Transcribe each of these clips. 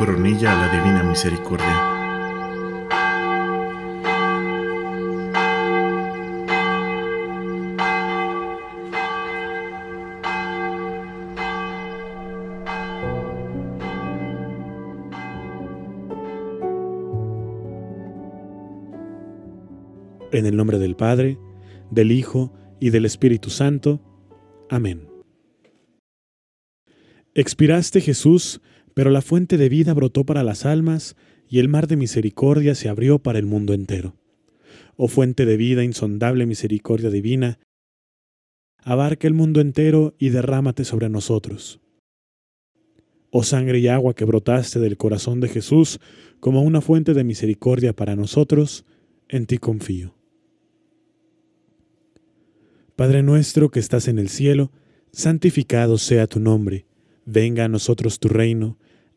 coronilla a la Divina Misericordia. En el nombre del Padre, del Hijo y del Espíritu Santo. Amén. Expiraste Jesús pero la fuente de vida brotó para las almas y el mar de misericordia se abrió para el mundo entero. Oh fuente de vida, insondable misericordia divina, abarca el mundo entero y derrámate sobre nosotros. Oh sangre y agua que brotaste del corazón de Jesús como una fuente de misericordia para nosotros, en ti confío. Padre nuestro que estás en el cielo, santificado sea tu nombre, venga a nosotros tu reino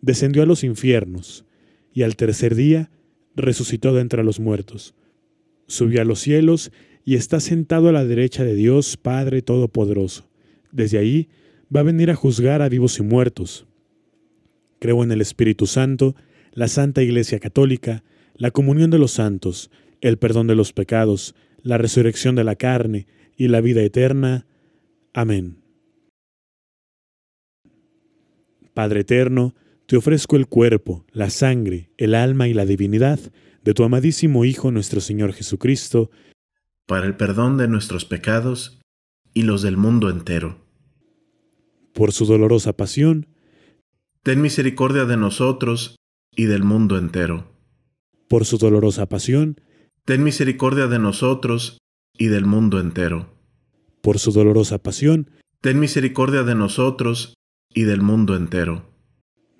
descendió a los infiernos, y al tercer día resucitó de entre los muertos, subió a los cielos y está sentado a la derecha de Dios Padre Todopoderoso. Desde ahí va a venir a juzgar a vivos y muertos. Creo en el Espíritu Santo, la Santa Iglesia Católica, la comunión de los santos, el perdón de los pecados, la resurrección de la carne y la vida eterna. Amén. Padre eterno, te ofrezco el cuerpo, la sangre, el alma y la divinidad de tu amadísimo Hijo nuestro Señor Jesucristo, para el perdón de nuestros pecados y los del mundo entero. Por su dolorosa pasión, ten misericordia de nosotros y del mundo entero. Por su dolorosa pasión, ten misericordia de nosotros y del mundo entero. Por su dolorosa pasión, ten misericordia de nosotros y del mundo entero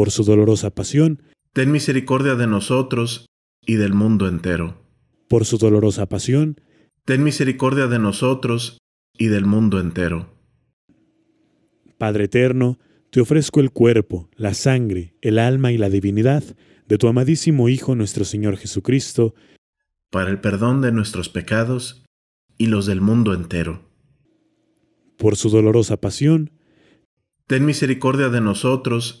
por su dolorosa pasión, ten misericordia de nosotros y del mundo entero. Por su dolorosa pasión, ten misericordia de nosotros y del mundo entero. Padre eterno, te ofrezco el cuerpo, la sangre, el alma y la divinidad de tu amadísimo Hijo nuestro Señor Jesucristo, para el perdón de nuestros pecados y los del mundo entero. Por su dolorosa pasión, ten misericordia de nosotros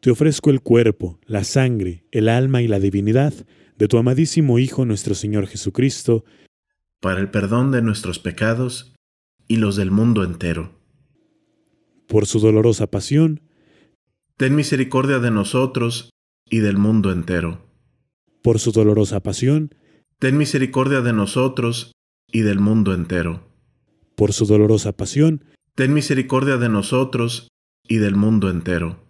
te ofrezco el cuerpo, la sangre, el alma y la divinidad de tu amadísimo Hijo nuestro Señor Jesucristo, para el perdón de nuestros pecados y los del mundo entero. Por su dolorosa pasión, ten misericordia de nosotros y del mundo entero. Por su dolorosa pasión, ten misericordia de nosotros y del mundo entero. Por su dolorosa pasión, ten misericordia de nosotros y del mundo entero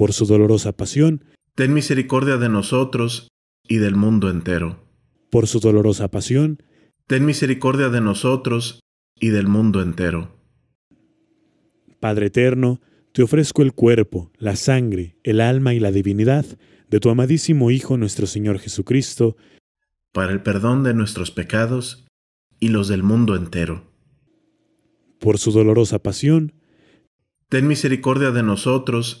por su dolorosa pasión, ten misericordia de nosotros y del mundo entero. Por su dolorosa pasión, ten misericordia de nosotros y del mundo entero. Padre eterno, te ofrezco el cuerpo, la sangre, el alma y la divinidad de tu amadísimo Hijo nuestro Señor Jesucristo, para el perdón de nuestros pecados y los del mundo entero. Por su dolorosa pasión, ten misericordia de nosotros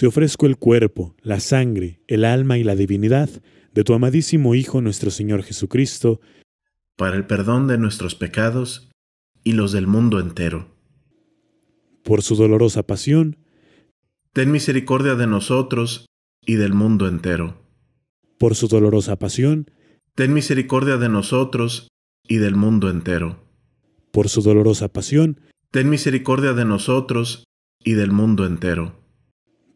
te ofrezco el cuerpo, la sangre, el alma y la divinidad de tu amadísimo Hijo nuestro Señor Jesucristo, para el perdón de nuestros pecados y los del mundo entero. Por su dolorosa pasión, ten misericordia de nosotros y del mundo entero. Por su dolorosa pasión, ten misericordia de nosotros y del mundo entero. Por su dolorosa pasión, ten misericordia de nosotros y del mundo entero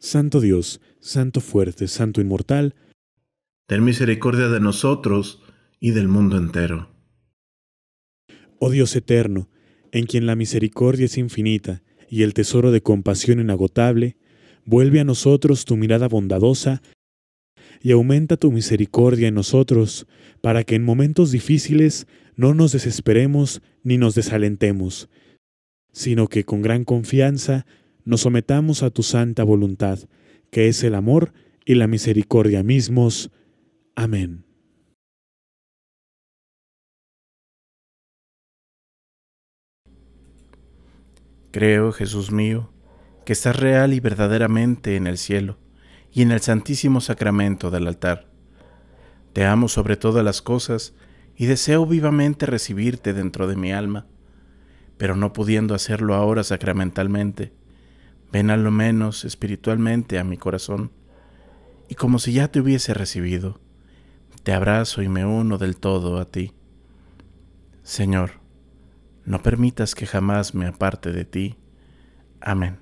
Santo Dios, Santo fuerte, Santo inmortal, ten misericordia de nosotros y del mundo entero. Oh Dios eterno, en quien la misericordia es infinita y el tesoro de compasión inagotable, vuelve a nosotros tu mirada bondadosa y aumenta tu misericordia en nosotros, para que en momentos difíciles no nos desesperemos ni nos desalentemos, sino que con gran confianza nos sometamos a tu santa voluntad, que es el amor y la misericordia mismos. Amén. Creo, Jesús mío, que estás real y verdaderamente en el cielo y en el santísimo sacramento del altar. Te amo sobre todas las cosas y deseo vivamente recibirte dentro de mi alma, pero no pudiendo hacerlo ahora sacramentalmente, Ven a lo menos espiritualmente a mi corazón, y como si ya te hubiese recibido, te abrazo y me uno del todo a ti. Señor, no permitas que jamás me aparte de ti. Amén.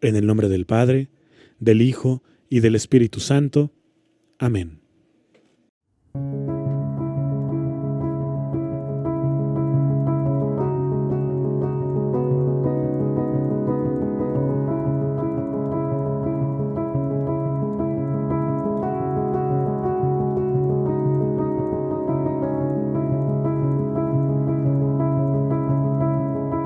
En el nombre del Padre, del Hijo y del Espíritu Santo. Amén.